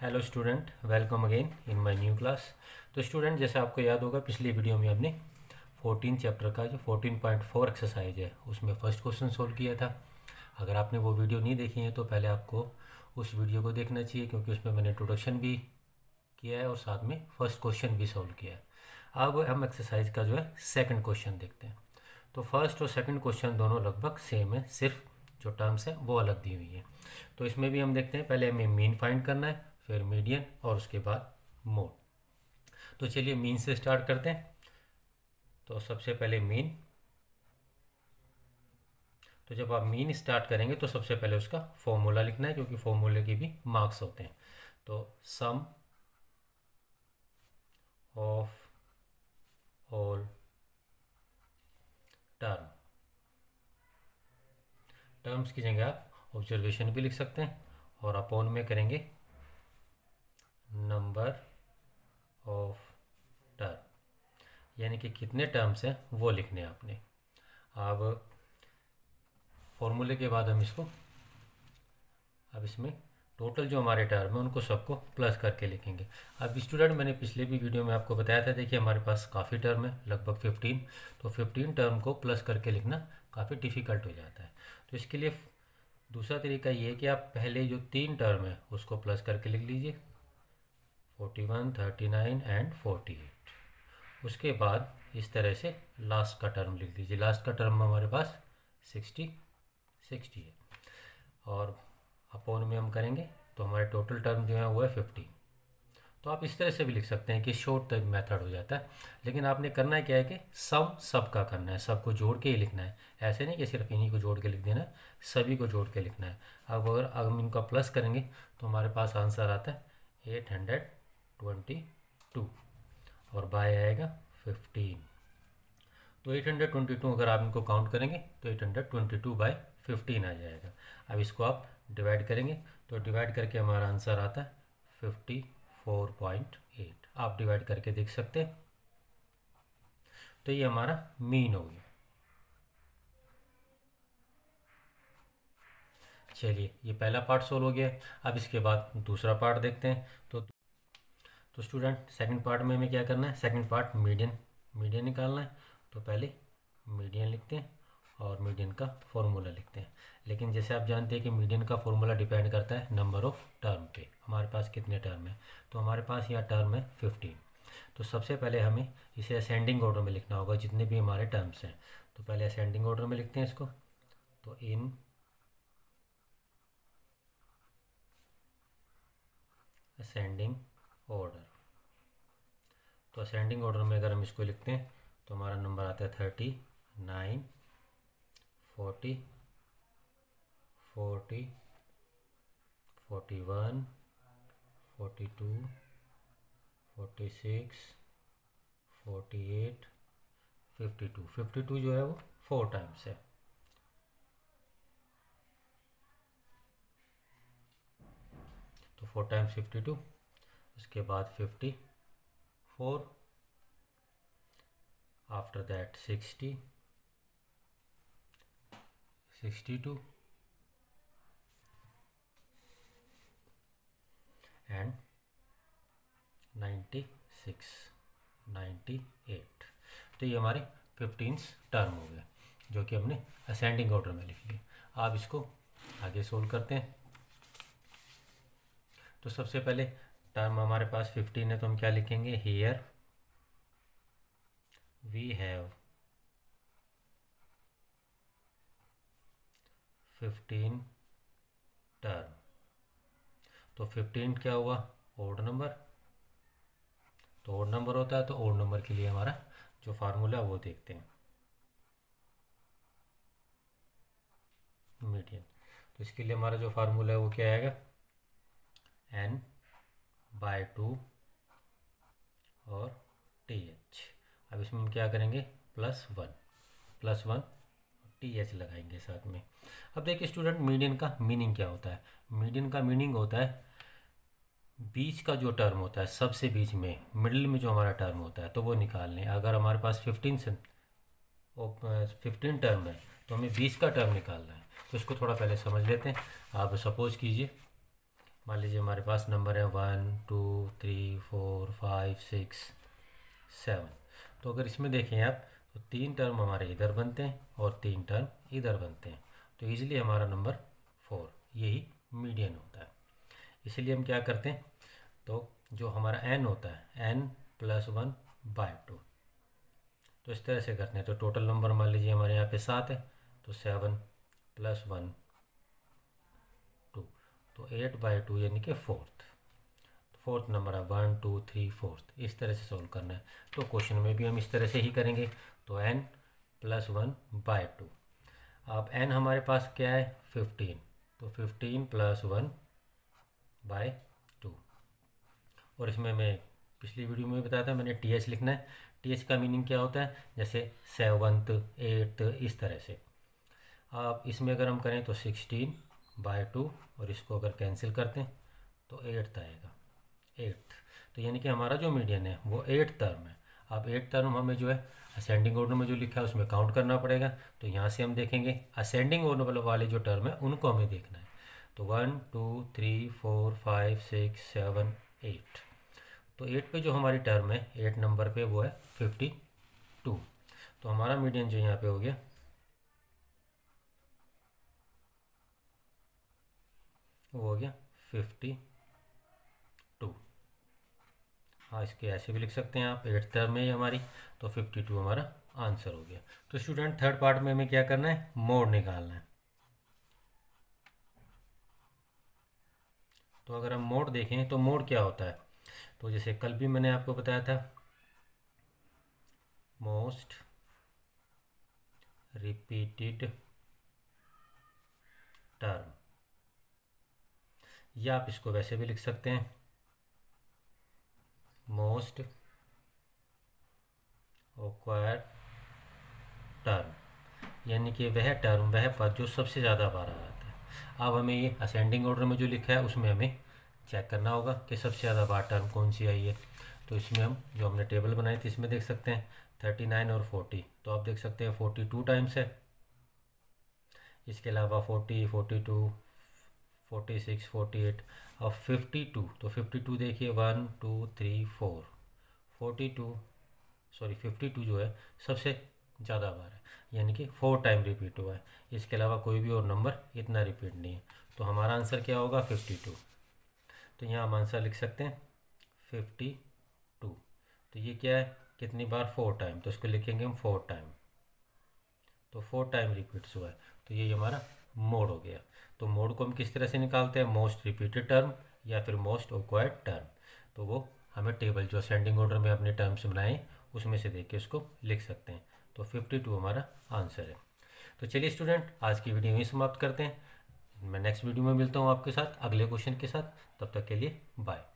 hello student welcome again in my new class तो student जैसे आपको याद होगा पिछली वीडियो में हमने 14 चैप्टर का जो 14.4 एक्सरसाइज है उसमें फर्स्ट क्वेश्चन सोल्व किया था अगर आपने वो वीडियो नहीं देखी है तो पहले आपको उस वीडियो को देखना चाहिए क्योंकि उसमें मैंने इंट्रोडक्शन भी किया है और साथ में फर्स्ट क्वेश्चन भी सोल्व किया है अब हम एक्सरसाइज का जो है सेकेंड क्वेश्चन देखते हैं तो फर्स्ट और सेकेंड क्वेश्चन दोनों लगभग सेम है सिर्फ जो टर्म्स हैं वो अलग दी हुई है तो इसमें भी हम देखते हैं पहले हमें मीन फाइंड करना है फिर मीडियन और उसके बाद मोड तो चलिए मीन से स्टार्ट करते हैं तो सबसे पहले मीन तो जब आप मीन स्टार्ट करेंगे तो सबसे पहले उसका फॉर्मूला लिखना है क्योंकि फॉर्मूले के भी मार्क्स होते हैं तो sum of all term terms की जगह आप ऑब्जर्वेशन भी लिख सकते हैं और अपॉन में करेंगे नंबर ऑफ टर्म यानी कि कितने टर्म्स हैं वो लिखने हैं आपने अब फॉर्मूले के बाद हम इसको अब इसमें टोटल जो हमारे टर्म है उनको सबको प्लस करके लिखेंगे अब स्टूडेंट मैंने पिछले भी वीडियो में आपको बताया था देखिए हमारे पास काफ़ी टर्म है लगभग फिफ्टीन तो फिफ्टीन टर्म को प्लस करके लिखना काफ़ी डिफ़िकल्ट हो जाता है तो इसके लिए दूसरा तरीका ये है कि आप पहले जो तीन टर्म है उसको प्लस करके लिख लीजिए forty one thirty nine and eight उसके बाद इस तरह से लास्ट का टर्म लिख दीजिए लास्ट का टर्म हमारे पास सिक्सटी सिक्सटी है और अपोन में हम करेंगे तो हमारे टोटल टर्म जो है वो है फिफ्टी तो आप इस तरह से भी लिख सकते हैं कि शॉर्ट टर्म मेथड हो जाता है लेकिन आपने करना है क्या है कि सब सब का करना है सबको जोड़ के ही लिखना है ऐसे नहीं कि सिर्फ इन्हीं को जोड़ के लिख देना है सभी को जोड़ के लिखना है अब अगर हम इनका प्लस करेंगे तो हमारे पास आंसर आता है एट हंड्रेड ट्वेंटी टू और बाय आएगा फिफ्टीन तो 822 अगर आप इनको काउंट करेंगे तो 822 बाय फिफ्टीन आ जाएगा अब इसको आप डिवाइड करेंगे तो डिवाइड करके हमारा आंसर आता है 54.8 आप डिवाइड करके देख सकते हैं तो ये हमारा मीन हो गया चलिए ये पहला पार्ट सोल्व हो गया अब इसके बाद दूसरा पार्ट देखते हैं तो तो स्टूडेंट सेकंड पार्ट में हमें क्या करना है सेकंड पार्ट मीडियन मीडियन निकालना है तो पहले मीडियन लिखते हैं और मीडियन का फॉर्मूला लिखते हैं लेकिन जैसे आप जानते हैं कि मीडियन का फॉर्मूला डिपेंड करता है नंबर ऑफ टर्म पे हमारे पास कितने टर्म हैं तो हमारे पास यहाँ टर्म है फिफ्टीन तो सबसे पहले हमें इसे असेंडिंग ऑर्डर में लिखना होगा जितने भी हमारे टर्म्स हैं तो पहले असेंडिंग ऑर्डर में लिखते हैं इसको तो इन असेंडिंग ऑर्डर तो असेंडिंग ऑर्डर में अगर हम इसको लिखते हैं तो हमारा नंबर आता है thirty nine forty forty forty one forty two forty six forty eight fifty two fifty two जो है वो फोर टाइम्स है तो फोर टाइम्स फिफ्टी टू उसके बाद fifty four after that sixty sixty two and ninety six ninety eight तो ये हमारे फिफ्टींस टर्म हो गए जो कि हमने असेंडिंग ऑर्डर में लिख लिए आप इसको आगे सोल्व करते हैं तो सबसे पहले टर्म हमारे पास फिफ्टीन है तो हम क्या लिखेंगे here we have fifteen term तो फिफ्टीन क्या हुआ ओड नंबर तो ओड नंबर होता है तो ओड नंबर के लिए हमारा जो फार्मूला वो देखते हैं मीडियन तो इसके लिए हमारा जो फार्मूला है वो क्या आएगा एन बाय टू और टी एच अब इसमें क्या करेंगे plus one plus one T H लगाएंगे साथ में अब देखिए स्टूडेंट मीडियन का मीनिंग क्या होता है मीडियन का मीनिंग होता है बीच का जो टर्म होता है सबसे बीच में मिडिल में जो हमारा टर्म होता है तो वो निकाल लें अगर हमारे पास फिफ्टीन से फिफ्टीन टर्म है तो हमें बीस का टर्म निकालना है तो इसको थोड़ा पहले समझ लेते हैं आप सपोज़ कीजिए मान लीजिए हमारे पास नंबर है one two three four five six seven तो अगर इसमें देखें आप तो तीन टर्म हमारे इधर बनते हैं और तीन टर्म इधर बनते हैं तो ईजिली हमारा नंबर फोर यही मीडियन होता है इसीलिए हम क्या करते हैं तो जो हमारा एन होता है n plus one by two तो इस तरह से करते हैं तो टोटल नंबर मान लीजिए हमारे यहाँ पे सात है तो सेवन प्लस वन तो एट बाई टू यानी कि फोर्थ फोर्थ नंबर है वन टू थ्री फोर्थ इस तरह से सॉल्व करना है तो क्वेश्चन में भी हम इस तरह से ही करेंगे तो n plus one by two अब एन हमारे पास क्या है फिफ्टीन तो fifteen plus one by two और इसमें मैं पिछली वीडियो में बताया था मैंने टी एच लिखना है टी एच का मीनिंग क्या होता है जैसे सेवन्थ एट्थ इस तरह से अब इसमें अगर हम करें तो सिक्सटीन बाय टू और इसको अगर कैंसिल करते हैं तो एट्थ आएगा एट्थ तो यानी कि हमारा जो मीडियन है वो एट टर्म है अब एट टर्म हमें जो है असेंडिंग ऑर्डर में जो लिखा है उसमें काउंट करना पड़ेगा तो यहाँ से हम देखेंगे असेंडिंग ऑर्डर वाले जो टर्म है उनको हमें देखना है तो one two three four five six seven eight तो एट पे जो हमारी टर्म है एट नंबर पे वो है फिफ्टी टू तो हमारा मीडियन जो यहाँ पे हो गया वो हो गया फिफ्टी टू हाँ इसके ऐसे भी लिख सकते हैं आप एट में ही हमारी तो फिफ्टी टू हमारा आंसर हो गया तो स्टूडेंट थर्ड पार्ट में हमें क्या करना है मोड निकालना है तो अगर हम मोड देखें तो मोड क्या होता है तो जैसे कल भी मैंने आपको बताया था मोस्ट रिपीटेड टर्म या आप इसको वैसे भी लिख सकते हैं मोस्ट ओक्वायर टर्म यानी कि वह टर्म वह पद जो सबसे ज़्यादा बार आ जाता है अब हमें ये असेंडिंग ऑर्डर में जो लिखा है उसमें हमें चेक करना होगा कि सबसे ज़्यादा बार टर्म कौन सी आई है तो इसमें हम जो हमने टेबल बनाई थी इसमें देख सकते हैं थर्टी नाइन और फोर्टी तो आप देख सकते हैं फोर्टी टू टाइम्स है इसके अलावा forty forty two forty six forty eight अब फिफ्टी टू तो फिफ्टी टू देखिए one two three four forty two sorry fifty two जो है सबसे ज़्यादा बार है यानी कि फोर टाइम रिपीट हुआ है इसके अलावा कोई भी और नंबर इतना रिपीट नहीं है तो हमारा आंसर क्या होगा फिफ्टी टू तो यहाँ हम आंसर लिख सकते हैं फिफ्टी टू तो ये क्या है कितनी बार फोर टाइम तो इसको लिखेंगे हम फोर टाइम तो फोर टाइम रिपीट्स हुआ है तो ये हमारा मोड हो गया तो मोड को हम किस तरह से निकालते हैं मोस्ट रिपीटेड टर्म या फिर मोस्ट ऑक्वायर्ड टर्म तो वो हमें टेबल जो असेंडिंग ऑर्डर में अपने टर्म्स बनाए उसमें से देख के उसको लिख सकते हैं तो फिफ्टी टू हमारा आंसर है तो चलिए स्टूडेंट आज की वीडियो यहीं समाप्त करते हैं मैं नेक्स्ट वीडियो में मिलता हूँ आपके साथ अगले क्वेश्चन के साथ तब तक के लिए बाय